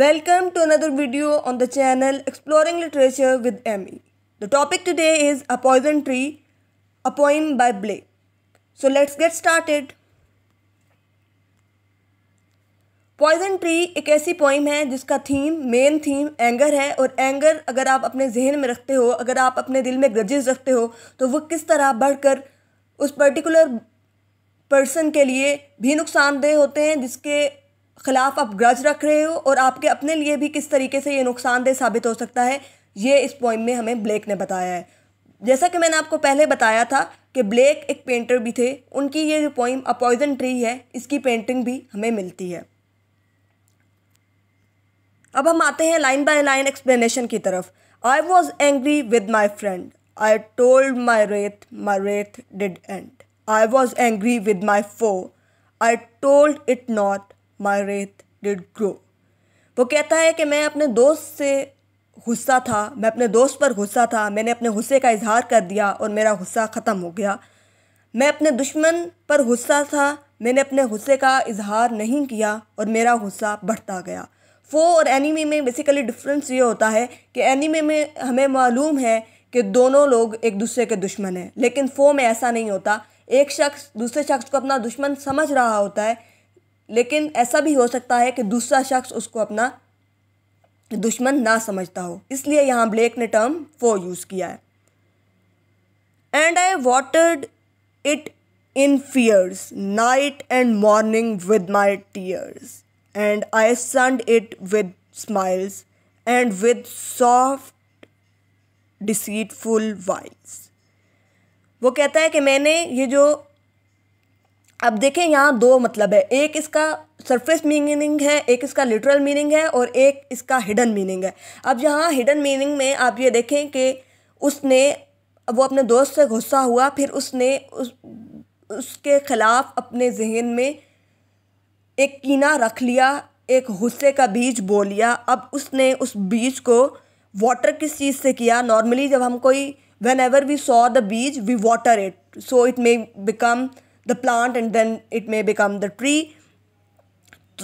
Welcome to another video on the channel Exploring Literature with ME. The topic today is A Poison Tree, a poem by Blake. So let's get started. Poison tree एक ऐसी poem है जिसका theme main theme anger है और anger अगर आप अपने जहन में रखते हो अगर आप अपने दिल में ग्रजेस रखते हो तो वो किस तरह बढ़कर उस पर्टिकुलर पर्सन के लिए भी नुकसानदेह होते हैं जिसके खिलाफ आप ग्रज रख रहे हो और आपके अपने लिए भी किस तरीके से ये नुकसानदेह साबित हो सकता है ये इस पोइम में हमें ब्लेक ने बताया है जैसा कि मैंने आपको पहले बताया था कि ब्लेक एक पेंटर भी थे उनकी ये जो पोइम अ पॉइजन ट्री है इसकी पेंटिंग भी हमें मिलती है अब हम आते हैं लाइन बाय लाइन एक्सप्लेनेशन की तरफ I was angry with my friend I told my wrath my wrath did and I was angry with my foe I told it not my wrath did grow वो कहता है कि मैं अपने दोस्त से गुस्सा था मैं अपने दोस्त पर गुस्सा था मैंने अपने गुस्से का इजहार कर दिया और मेरा गुस्सा ख़त्म हो गया मैं अपने दुश्मन पर गुस्सा था मैंने अपने गुस्से का इजहार नहीं किया और मेरा गुस्सा बढ़ता गया फ़ो और एनीमे में बेसिकली डिफरेंस ये होता है कि एनीमे में हमें मालूम है कि दोनों लोग एक दूसरे के दुश्मन हैं लेकिन फ़ो में ऐसा नहीं होता एक शख्स दूसरे शख्स को अपना दुश्मन समझ रहा होता है लेकिन ऐसा भी हो सकता है कि दूसरा शख्स उसको अपना दुश्मन ना समझता हो इसलिए यहाँ ब्लेक ने टर्म फो यूज़ किया है and I watered it in fears night and morning with my tears and I sunned it with smiles and with soft deceitful wiles वो कहता है कि मैंने ये जो अब देखें यहाँ दो मतलब है एक इसका सरफेस मीनिंग है एक इसका लिटरल मीनिंग है और एक इसका हिडन मीनिंग है अब यहाँ हिडन मीनिंग में आप ये देखें कि उसने वो अपने दोस्त से गुस्सा हुआ फिर उसने उस उसके ख़िलाफ़ अपने जहन में एक कीना रख लिया एक गुस्से का बीज बो लिया अब उसने उस बीज को वाटर किस चीज़ से किया नॉर्मली जब हम कोई whenever we sow the बीज we water it so it may become the plant and then it may become the tree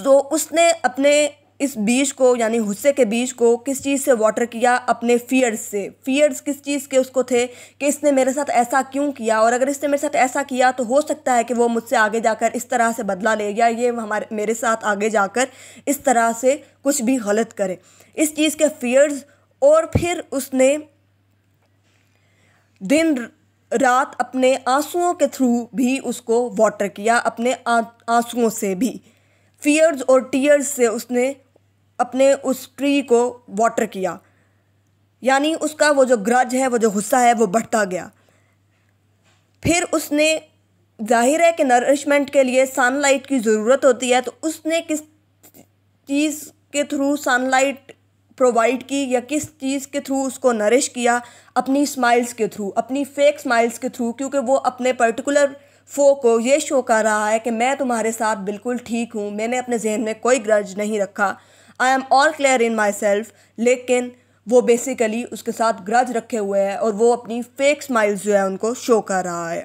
तो उसने अपने इस बीज को यानी हुस्से के बीज को किस चीज़ से वाटर किया अपने फियर्स से फियर्स किस चीज़ के उसको थे कि इसने मेरे साथ ऐसा क्यों किया और अगर इसने मेरे साथ ऐसा किया तो हो सकता है कि वो मुझसे आगे जाकर इस तरह से बदला ले या ये हमारे मेरे साथ आगे जाकर इस तरह से कुछ भी गलत करे इस चीज़ के फियर्स और फिर उसने दिन रात अपने आंसुओं के थ्रू भी उसको वाटर किया अपने आंसुओं से भी फीयर्स और टीयर्स से उसने अपने उस ट्री को वाटर किया यानी उसका वो जो ग्रज है वो जो गुस्सा है वो बढ़ता गया फिर उसने जाहिर है कि नरिशमेंट के लिए सनलाइट की ज़रूरत होती है तो उसने किस चीज़ के थ्रू सनलाइट प्रोवाइड की या किस चीज़ के थ्रू उसको नरिश किया अपनी स्माइल्स के थ्रू अपनी फेक स्माइल्स के थ्रू क्योंकि वो अपने पर्टिकुलर फो को ये शो कर रहा है कि मैं तुम्हारे साथ बिल्कुल ठीक हूँ मैंने अपने जहन में कोई ग्रज नहीं रखा I am all clear in myself लेकिन वो बेसिकली उसके साथ ग्रज रखे हुए है और वो अपनी फेक स्माइल्स जो है उनको शो कर रहा है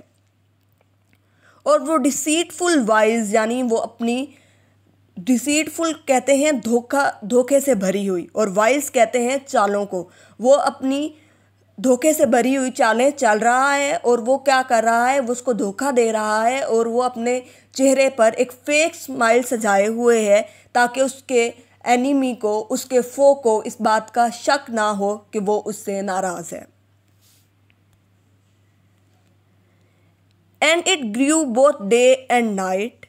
और वो डिसीटफुल वाइज यानी वो अपनी डिसीटफुल कहते हैं धोखा धोखे से भरी हुई और वाइल्स कहते हैं चालों को वो अपनी धोखे से भरी हुई चालें चल रहा है और वो क्या कर रहा है वो उसको धोखा दे रहा है और वो अपने चेहरे पर एक फेक स्माइल सजाए हुए है ताकि उसके एनिमी को उसके फो को इस बात का शक ना हो कि वो उससे नाराज़ है and it grew both day and night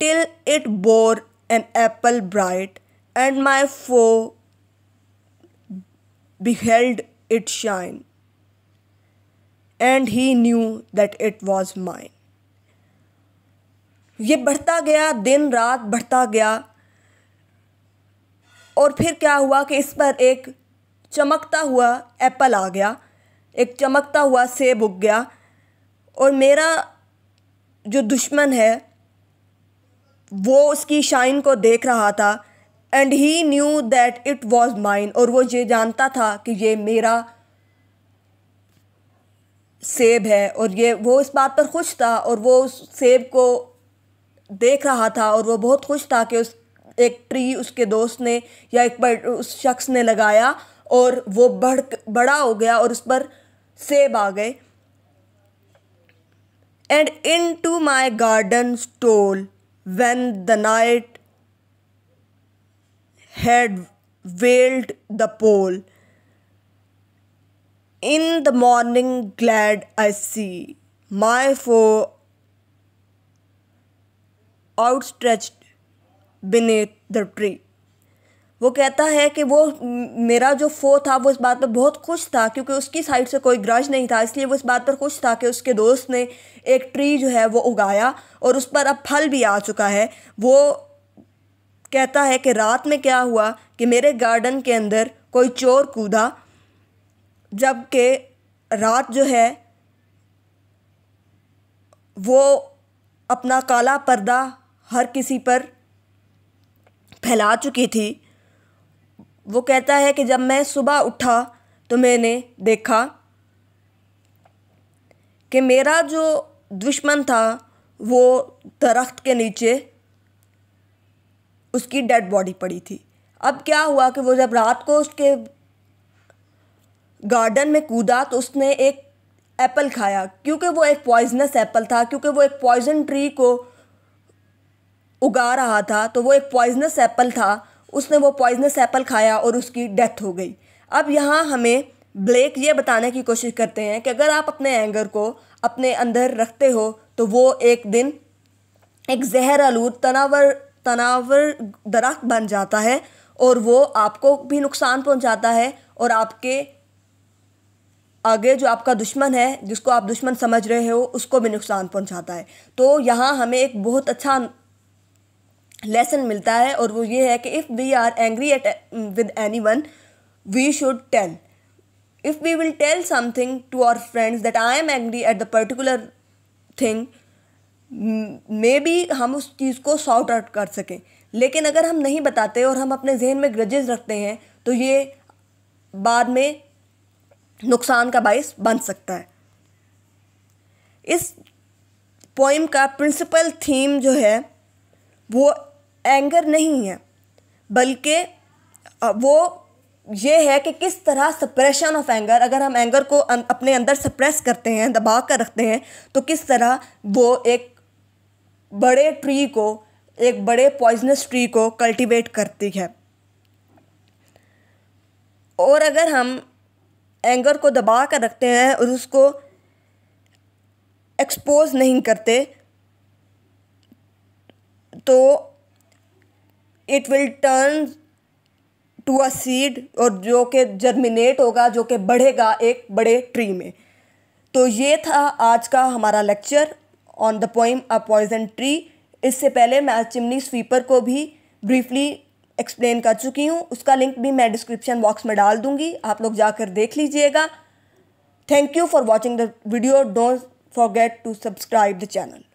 till it bore an apple bright, and my foe beheld it shine, and he knew that it was mine. ये बढ़ता गया दिन रात बढ़ता गया और फिर क्या हुआ कि इस पर एक चमकता हुआ एप्पल आ गया एक चमकता हुआ सेब उग गया और मेरा जो दुश्मन है वो उसकी शाइन को देख रहा था and he knew that it was mine और वो ये जानता था कि ये मेरा सेब है और ये वो इस बात पर खुश था और वो उस सेब को देख रहा था और वो बहुत खुश था कि उस एक ट्री उसके दोस्त ने या एक उस शख्स ने लगाया और वो बढ़ बड़ा हो गया और उस पर सेब आ गए and into my garden stole when the night had veiled the pole. In the morning, glad I see my foe outstretched beneath the tree. वो कहता है कि वो मेरा जो फो था वो इस बात पर बहुत खुश था क्योंकि उसकी साइड से कोई ग्रज नहीं था इसलिए वो इस बात पर खुश था कि उसके दोस्त ने एक ट्री जो है वो उगाया और उस पर अब फल भी आ चुका है वो कहता है कि रात में क्या हुआ कि मेरे गार्डन के अंदर कोई चोर कूदा जबकि रात जो है वो अपना काला पर्दा हर किसी पर फैला चुकी थी वो कहता है कि जब मैं सुबह उठा तो मैंने देखा कि मेरा जो दुश्मन था वो दरख्त के नीचे उसकी डेड बॉडी पड़ी थी अब क्या हुआ कि वो जब रात को उसके गार्डन में कूदा तो उसने एक एप्पल खाया क्योंकि वो एक पॉइजनस एप्पल था क्योंकि वो एक पॉइजन ट्री को उगा रहा था तो वो एक पॉइजनस एप्पल था उसने वो पॉइजनस एप्पल खाया और उसकी डेथ हो गई अब यहाँ हमें ब्लेक ये बताने की कोशिश करते हैं कि अगर आप अपने एंगर को अपने अंदर रखते हो तो वो एक दिन एक जहर आलूद तनावर तनावर दरख्त बन जाता है और वो आपको भी नुकसान पहुंचाता है और आपके आगे जो आपका दुश्मन है जिसको आप दुश्मन समझ रहे हो उसको भी नुकसान पहुंचाता है तो यहाँ हमें एक बहुत अच्छा लेसन मिलता है और वो ये है कि if we are angry at with any one we should tell if we will tell something to our friends that I am angry at the particular thing maybe हम उस चीज़ को सॉर्ट आउट कर सकें लेकिन अगर हम नहीं बताते और हम अपने जहन में ग्रजेज रखते हैं तो ये बाद में नुकसान का बायस बन सकता है इस पोइम का प्रिंसिपल थीम जो है वो एंगर नहीं है बल्कि वो ये है कि किस तरह सप्रेशन ऑफ एंगर अगर हम एंगर को अं, अपने अंदर सप्रेस करते हैं दबा कर रखते हैं तो किस तरह वो एक बड़े ट्री को एक बड़े पॉइजनस ट्री को कल्टीवेट करती है और अगर हम एंगर को दबा कर रखते हैं और उसको एक्सपोज नहीं करते तो it will turn to a seed और जो कि जर्मिनेट होगा जो कि बढ़ेगा एक बड़े ट्री में तो ये था आज का हमारा lecture on the poem a poison tree इससे पहले मैं चिमनी स्वीपर को भी ब्रीफली एक्सप्लेन कर चुकी हूँ उसका लिंक भी मैं डिस्क्रिप्शन बॉक्स में डाल दूँगी आप लोग जाकर देख लीजिएगा thank you for watching the video don't forget to subscribe the channel